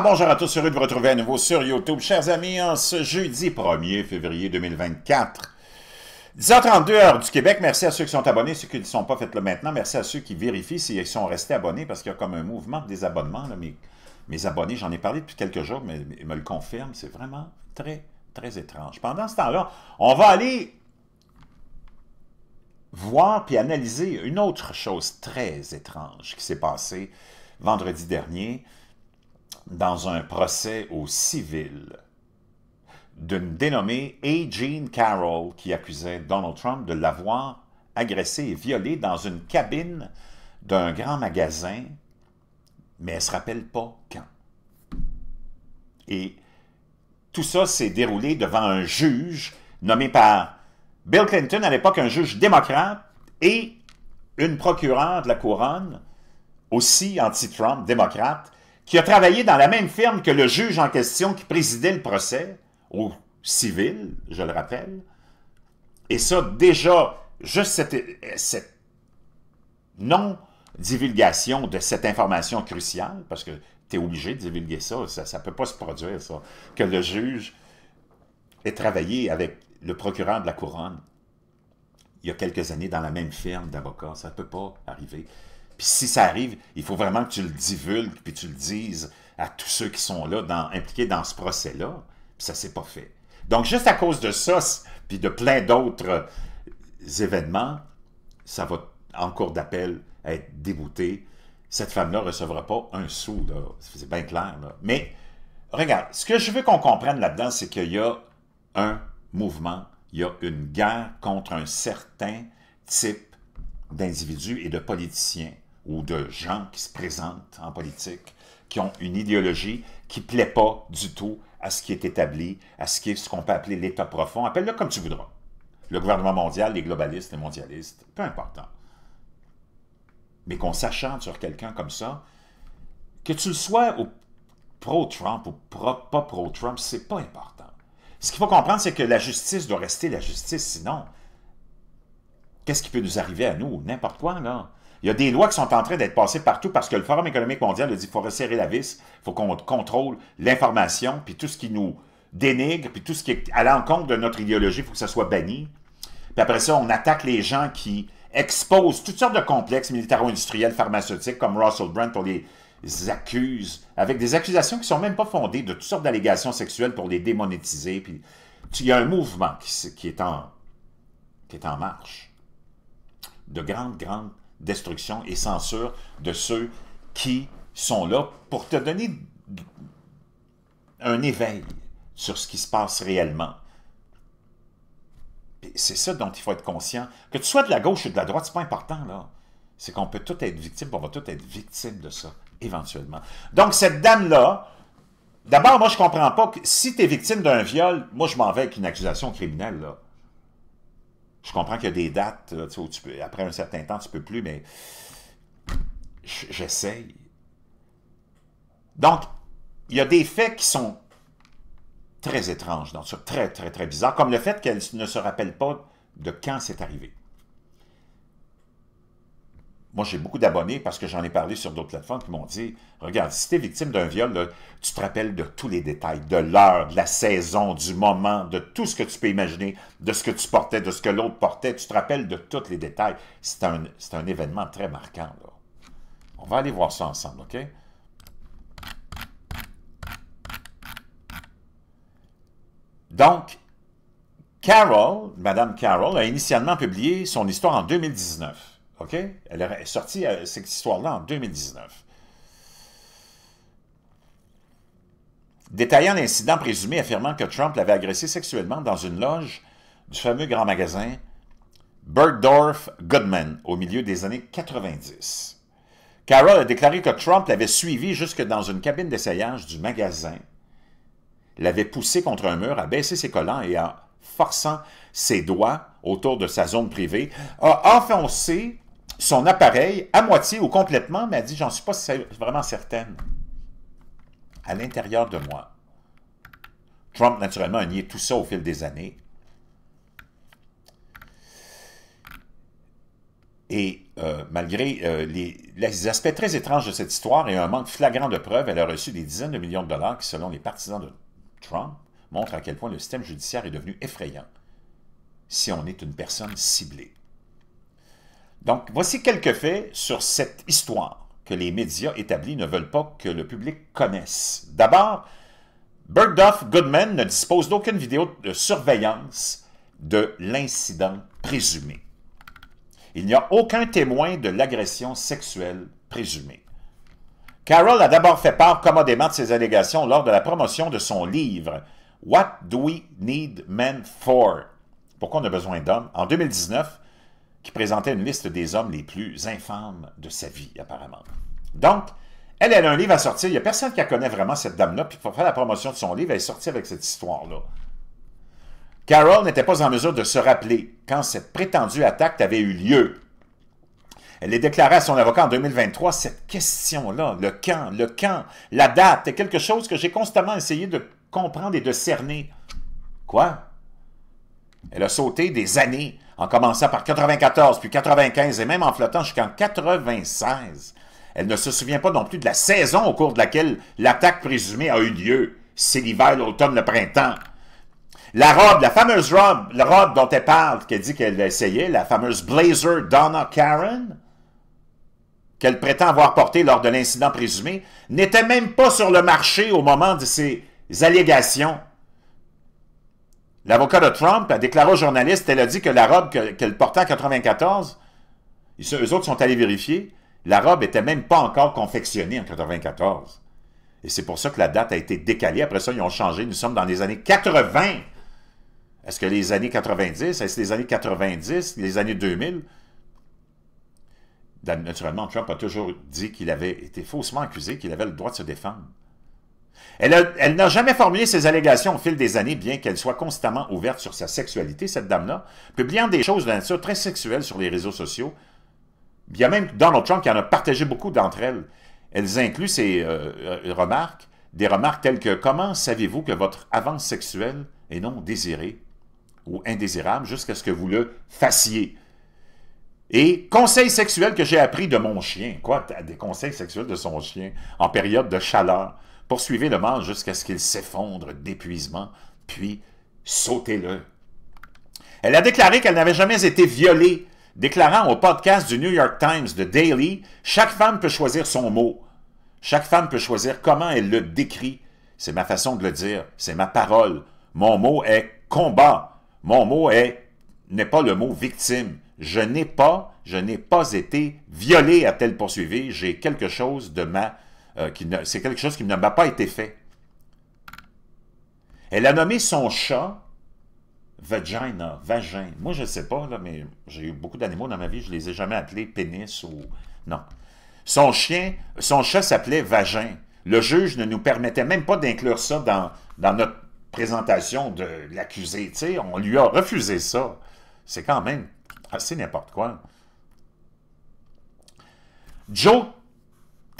Ah, bonjour à tous, heureux de vous retrouver à nouveau sur YouTube. Chers amis, ce jeudi 1er février 2024, 10h32 heure du Québec, merci à ceux qui sont abonnés, ceux qui ne sont pas, faites-le maintenant. Merci à ceux qui vérifient s'ils sont restés abonnés, parce qu'il y a comme un mouvement de désabonnement. Mes, abonnés, j'en ai parlé depuis quelques jours, mais ils me le confirment, c'est vraiment très, très étrange. Pendant ce temps-là, on va aller voir puis analyser une autre chose très étrange qui s'est passée vendredi dernier dans un procès au civil d'une dénommée A. Jean Carroll qui accusait Donald Trump de l'avoir agressé et violé dans une cabine d'un grand magasin, mais elle ne se rappelle pas quand. Et tout ça s'est déroulé devant un juge nommé par Bill Clinton, à l'époque un juge démocrate, et une procureure de la couronne, aussi anti-Trump, démocrate, qui a travaillé dans la même firme que le juge en question qui présidait le procès, au civil, je le rappelle. Et ça, déjà, juste cette, non-divulgation de cette information cruciale, parce que tu es obligé de divulguer ça, ça ne peut pas se produire, ça, que le juge ait travaillé avec le procureur de la couronne il y a quelques années dans la même firme d'avocats, ça ne peut pas arriver. Puis si ça arrive, il faut vraiment que tu le divulgues, puis tu le dises à tous ceux qui sont là, impliqués dans ce procès-là. Puis ça s'est pas fait. Donc, juste à cause de ça, puis de plein d'autres euh, événements, ça va en cours d'appel être débouté. Cette femme-là ne recevra pas un sou, C'est bien clair, Mais, regarde, ce que je veux qu'on comprenne là-dedans, c'est qu'il y a un mouvement, il y a une guerre contre un certain type d'individus et de politiciens ou de gens qui se présentent en politique, qui ont une idéologie qui ne plaît pas du tout à ce qui est établi, à ce qu'on peut appeler l'État profond. Appelle-le comme tu voudras. Le gouvernement mondial, les globalistes, les mondialistes, peu important. Mais qu'on s'achante sur quelqu'un comme ça, que tu le sois pro-Trump ou pas pro-Trump, ce n'est pas important. Ce qu'il faut comprendre, c'est que la justice doit rester la justice, sinon, qu'est-ce qui peut nous arriver à nous? N'importe quoi, là. Il y a des lois qui sont en train d'être passées partout parce que le Forum économique mondial a dit qu'il faut resserrer la vis, il faut qu'on contrôle l'information, puis tout ce qui nous dénigre, puis tout ce qui est à l'encontre de notre idéologie, il faut que ça soit banni. Puis après ça, on attaque les gens qui exposent toutes sortes de complexes militaro-industriels, pharmaceutiques, comme Russell Brand pour les accuse, avec des accusations qui ne sont même pas fondées, de toutes sortes d'allégations sexuelles pour les démonétiser. Puis il y a un mouvement qui, qui, est en, qui est en marche de grandes, grandes destruction et censure de ceux qui sont là pour te donner un éveil sur ce qui se passe réellement. C'est ça dont il faut être conscient. Que tu sois de la gauche ou de la droite, n'est pas important, là. C'est qu'on peut tout être victime, on va tout être victime de ça, éventuellement. Donc, cette dame-là, d'abord, moi, je comprends pas que si tu es victime d'un viol, moi, je m'en vais avec une accusation criminelle, là. Je comprends qu'il y a des dates, euh, où tu peux, après un certain temps, tu peux plus, mais j'essaye. Donc, il y a des faits qui sont très étranges dans très, très, très bizarres, comme le fait qu'elle ne se rappelle pas de quand c'est arrivé moi, j'ai beaucoup d'abonnés parce que j'en ai parlé sur d'autres plateformes qui m'ont dit Regarde, si tu es victime d'un viol, tu te rappelles de tous les détails, de l'heure, de la saison, du moment, de tout ce que tu peux imaginer, de ce que tu portais, de ce que l'autre portait. Tu te rappelles de tous les détails. C'est un, événement très marquant. On va aller voir ça ensemble, OK Donc, Carol, Madame Carol, a initialement publié son histoire en 2019. OK? Elle est sortie, euh, cette histoire-là, en 2019. Détaillant l'incident présumé affirmant que Trump l'avait agressé sexuellement dans une loge du fameux grand magasin Bergdorf Goodman au milieu des années 90. Carol a déclaré que Trump l'avait suivi jusque dans une cabine d'essayage du magasin, l'avait poussé contre un mur, a baissé ses collants et en forçant ses doigts autour de sa zone privée, a enfoncé son appareil à moitié ou complètement, m'a dit, j'en suis pas vraiment certaine. À l'intérieur de moi. Trump, naturellement, a nié tout ça au fil des années. Et euh, malgré euh, les, aspects très étranges de cette histoire et un manque flagrant de preuves, elle a reçu des dizaines de millions de dollars qui, selon les partisans de Trump, montrent à quel point le système judiciaire est devenu effrayant si on est une personne ciblée. Donc, voici quelques faits sur cette histoire que les médias établis ne veulent pas que le public connaisse. D'abord, Bergdorf Goodman ne dispose d'aucune vidéo de surveillance de l'incident présumé. Il n'y a aucun témoin de l'agression sexuelle présumée. Carol a d'abord fait part commodément de ses allégations lors de la promotion de son livre What Do We Need Men For? Pourquoi on a besoin d'hommes en 2019 qui présentait une liste des hommes les plus infâmes de sa vie, apparemment. Donc, elle, elle a un livre à sortir. Il n'y a personne qui la connaît vraiment, cette dame-là. Puis pour faire la promotion de son livre, elle est sortie avec cette histoire-là. Carol n'était pas en mesure de se rappeler quand cette prétendue attaque avait eu lieu. Elle a déclaré à son avocat en 2023, cette question-là, le quand, le quand, la date, est quelque chose que j'ai constamment essayé de comprendre et de cerner. Quoi? Elle a sauté des années en commençant par 94, puis 95 et même en flottant jusqu'en 96. Elle ne se souvient pas non plus de la saison au cours de laquelle l'attaque présumée a eu lieu. C'est l'hiver, l'automne, le printemps. La robe, la fameuse robe, la robe dont elle parle, qu'elle dit qu'elle essayait, essayé, la fameuse blazer Donna Karen, qu'elle prétend avoir portée lors de l'incident présumé, n'était même pas sur le marché au moment de ses allégations. L'avocat de Trump a déclaré aux journalistes, elle a dit que la robe qu'elle portait en 1994, eux autres sont allés vérifier, la robe n'était même pas encore confectionnée en 1994. Et c'est pour ça que la date a été décalée. Après ça, ils ont changé. Nous sommes dans les années 80. Est-ce que les années 90, est-ce les années 90, les années 2000? Naturellement, Trump a toujours dit qu'il avait été faussement accusé, qu'il avait le droit de se défendre. Elle, n'a jamais formulé ses allégations au fil des années, bien qu'elle soit constamment ouverte sur sa sexualité, cette dame-là, publiant des choses de nature très sexuelle sur les réseaux sociaux. Il y a même Donald Trump qui en a partagé beaucoup d'entre elles. Elles incluent ces euh, euh, remarques, des remarques telles que « Comment savez-vous que votre avance sexuelle est non désirée ou indésirable jusqu'à ce que vous le fassiez? » Et conseils sexuels que j'ai appris de mon chien. Quoi? Des conseils sexuels de son chien en période de chaleur. Poursuivez le mal jusqu'à ce qu'il s'effondre d'épuisement, puis sautez-le. Elle a déclaré qu'elle n'avait jamais été violée, déclarant au podcast du New York Times The Daily Chaque femme peut choisir son mot. Chaque femme peut choisir comment elle le décrit. C'est ma façon de le dire, c'est ma parole. Mon mot est combat. Mon mot est n'est pas le mot victime. Je n'ai pas, je n'ai pas été violée, a-t-elle poursuivi. J'ai quelque chose de ma euh, c'est quelque chose qui n'a pas été fait. Elle a nommé son chat vagina, vagin. Moi, je ne sais pas, mais j'ai eu beaucoup d'animaux dans ma vie, je ne les ai jamais appelés pénis ou... Non. Son chien, son chat s'appelait vagin. Le juge ne nous permettait même pas d'inclure ça dans, dans notre présentation de l'accusé. On lui a refusé ça. C'est quand même assez n'importe quoi. Joe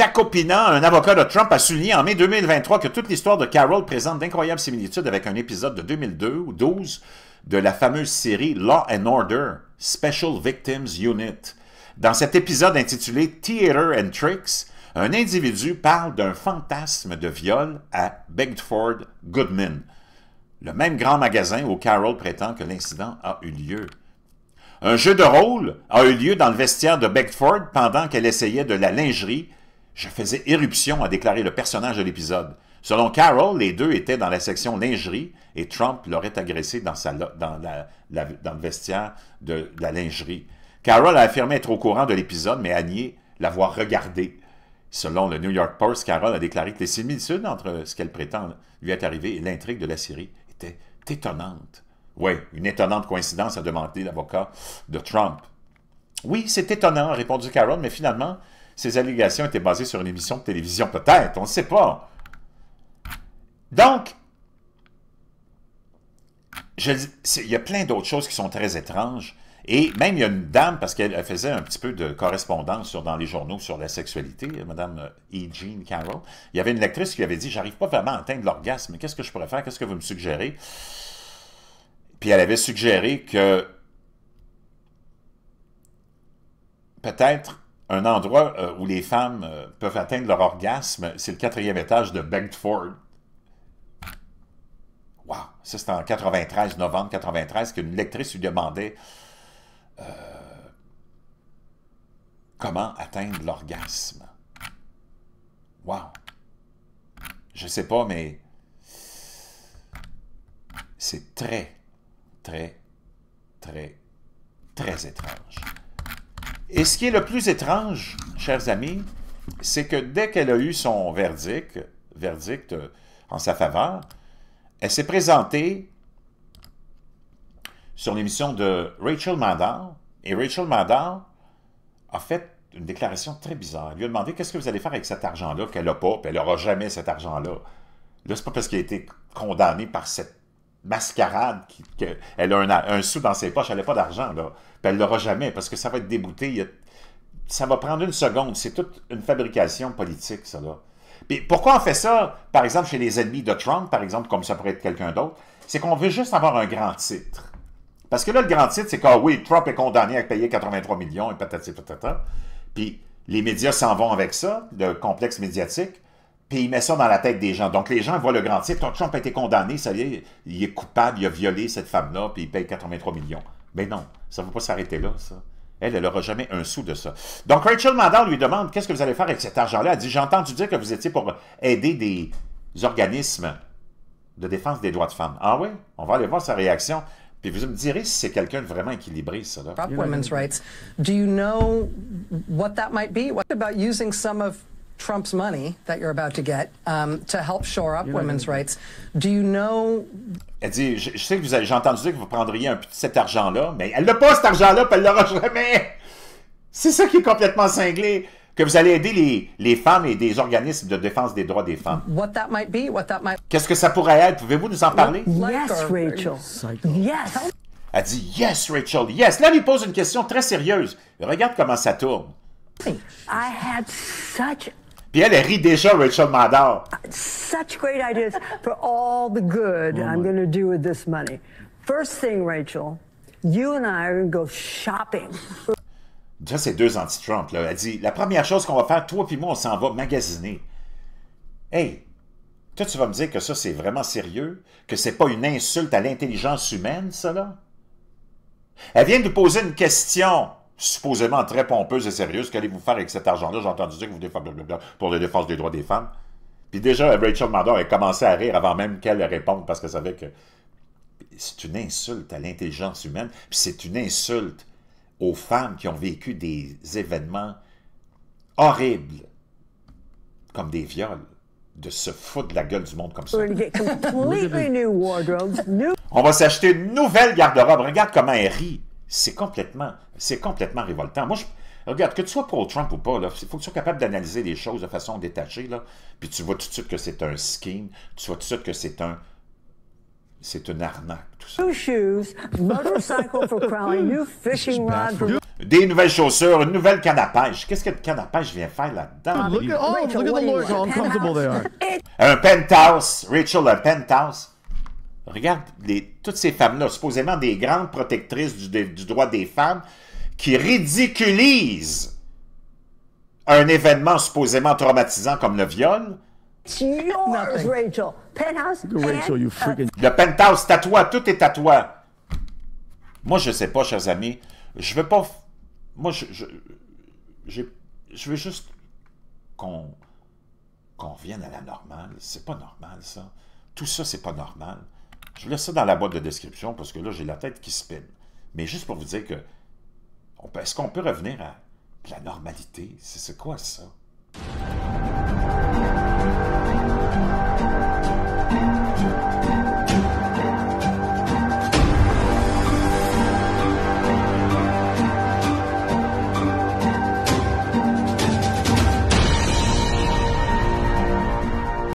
Takopina, un avocat de Trump, a souligné en mai 2023 que toute l'histoire de Carol présente d'incroyables similitudes avec un épisode de ou 2012 de la fameuse série Law and Order Special Victims Unit. Dans cet épisode intitulé Theater and Tricks, un individu parle d'un fantasme de viol à Bedford Goodman, le même grand magasin où Carol prétend que l'incident a eu lieu. Un jeu de rôle a eu lieu dans le vestiaire de Bedford pendant qu'elle essayait de la lingerie je faisais éruption, a déclaré le personnage de l'épisode. Selon Carol, les deux étaient dans la section lingerie et Trump l'aurait agressé dans, sa, dans, la, dans, le vestiaire de, la lingerie. Carol a affirmé être au courant de l'épisode, mais a nié l'avoir regardé. Selon le New York Post, Carol a déclaré que les similitudes entre ce qu'elle prétend lui est arrivé et l'intrigue de la série étaient étonnantes. Oui, une étonnante coïncidence a demandé l'avocat de Trump. Oui, c'est étonnant, a répondu Carol, mais finalement, ces allégations étaient basées sur une émission de télévision, peut-être, on ne sait pas. Donc, il y a plein d'autres choses qui sont très étranges. Et même, il y a une dame, parce qu'elle faisait un petit peu de correspondance dans les journaux sur la sexualité, euh, Madame euh, E. Jean Carroll. Il y avait une lectrice qui avait dit « J'arrive pas vraiment à atteindre l'orgasme. Qu'est-ce que je pourrais faire? Qu'est-ce que vous me suggérez? » Puis elle avait suggéré que peut-être un endroit euh, où les femmes euh, peuvent atteindre leur orgasme, c'est le quatrième étage de Bedford. Wow! Ça, en 93, novembre 93, qu'une lectrice lui demandait euh, comment atteindre l'orgasme. Waouh Je sais pas, mais c'est très, très, très, très étrange. Et ce qui est le plus étrange, chers amis, c'est que dès qu'elle a eu son verdict, verdict euh, en sa faveur, elle s'est présentée sur l'émission de Rachel Maddow, et Rachel Maddow a fait une déclaration très bizarre. Elle lui a demandé qu'est-ce que vous allez faire avec cet argent-là qu'elle n'a pas, puis elle n'aura jamais cet argent-là. Là, c'est pas parce qu'elle a été condamnée par cette mascarade qui, elle a un, sou dans ses poches, elle n'a pas d'argent, là. Puis elle l'aura jamais parce que ça va être débouté. ça va prendre une seconde. C'est toute une fabrication politique, ça, là. Puis pourquoi on fait ça, par exemple, chez les ennemis de Trump, par exemple, comme ça pourrait être quelqu'un d'autre? C'est qu'on veut juste avoir un grand titre. Parce que là, le grand titre, c'est que, ah oui, Trump est condamné à payer 83 millions et patati patata. Puis les médias s'en vont avec ça, le complexe médiatique. Puis il met ça dans la tête des gens. Donc les gens voient le grand titre. Ton Trump a été condamné, ça y est, il est coupable, il a violé cette femme-là, puis il paye 83 millions. Mais non, ça ne va pas s'arrêter là, ça. Elle, elle n'aura jamais un sou de ça. Donc Rachel Maddow lui demande qu'est-ce que vous allez faire avec cet argent-là. Elle dit J'ai entendu dire que vous étiez pour aider des organismes de défense des droits de femmes. Ah oui, on va aller voir sa réaction. Puis vous me direz si c'est quelqu'un de vraiment équilibré, ça. Là. women's rights. Do you know what that might be? What about using some of money Elle dit, je, sais que vous j'ai entendu dire que vous prendriez un petit cet argent-là, mais elle n'a pas cet argent-là, puis elle l'aura jamais. C'est ça qui est complètement cinglé. Que vous allez aider les, femmes et des organismes de défense des droits des femmes. might Qu'est-ce que ça pourrait être? Pouvez-vous nous en parler? Yes, Rachel. Yes. Elle dit Yes, Rachel, yes. Là, elle lui pose une question très sérieuse. Regarde comment ça tourne. I had such puis elle, elle rit déjà, Rachel Maddow. Such great ideas for all the good I'm going to do with this money. First thing, Rachel, you and I are go shopping. Déjà, c'est deux anti-Trump. Elle dit La première chose qu'on va faire, toi puis moi, on s'en va magasiner. Hey, toi, tu vas me dire que ça, c'est vraiment sérieux Que c'est pas une insulte à l'intelligence humaine, ça, là Elle vient de poser une question supposément très pompeuse et sérieuse. Qu'allez-vous faire avec cet argent-là? J'ai entendu dire que vous défendez pour la défense des droits des femmes. Puis déjà, Rachel Maddow a commencé à rire avant même qu'elle réponde parce qu'elle savait que c'est une insulte à l'intelligence humaine, puis c'est une insulte aux femmes qui ont vécu des événements horribles, comme des viols, de se foutre de la gueule du monde comme ça. On va s'acheter une nouvelle garde-robe. Regarde comment elle rit c'est complètement, c'est complètement révoltant. Moi, je, regarde, que tu sois pour trump ou pas, il faut que tu sois capable d'analyser les choses de façon détachée, là, puis tu vois tout de suite que c'est un scheme, tu vois tout de suite que c'est un c'est une arnaque, tout ça. Des nouvelles chaussures, une nouvelle canne à pêche. Qu'est-ce que le canne à pêche vient faire là-dedans? Un penthouse, Rachel, un penthouse. Regarde toutes ces femmes-là, supposément des grandes protectrices du, droit des femmes, qui ridiculisent un événement supposément traumatisant comme le viol. Penthouse, Rachel, Le penthouse, tatoua, tout est à toi. Moi, je sais pas, chers amis. Je veux pas. Moi, je. veux juste qu'on. qu'on revienne à la normale. C'est pas normal, ça. Tout ça, c'est pas normal. Je vous laisse ça dans la boîte de description parce que là, j'ai la tête qui spin. Mais juste pour vous dire que, est-ce qu'on peut revenir à la normalité? C'est quoi ça?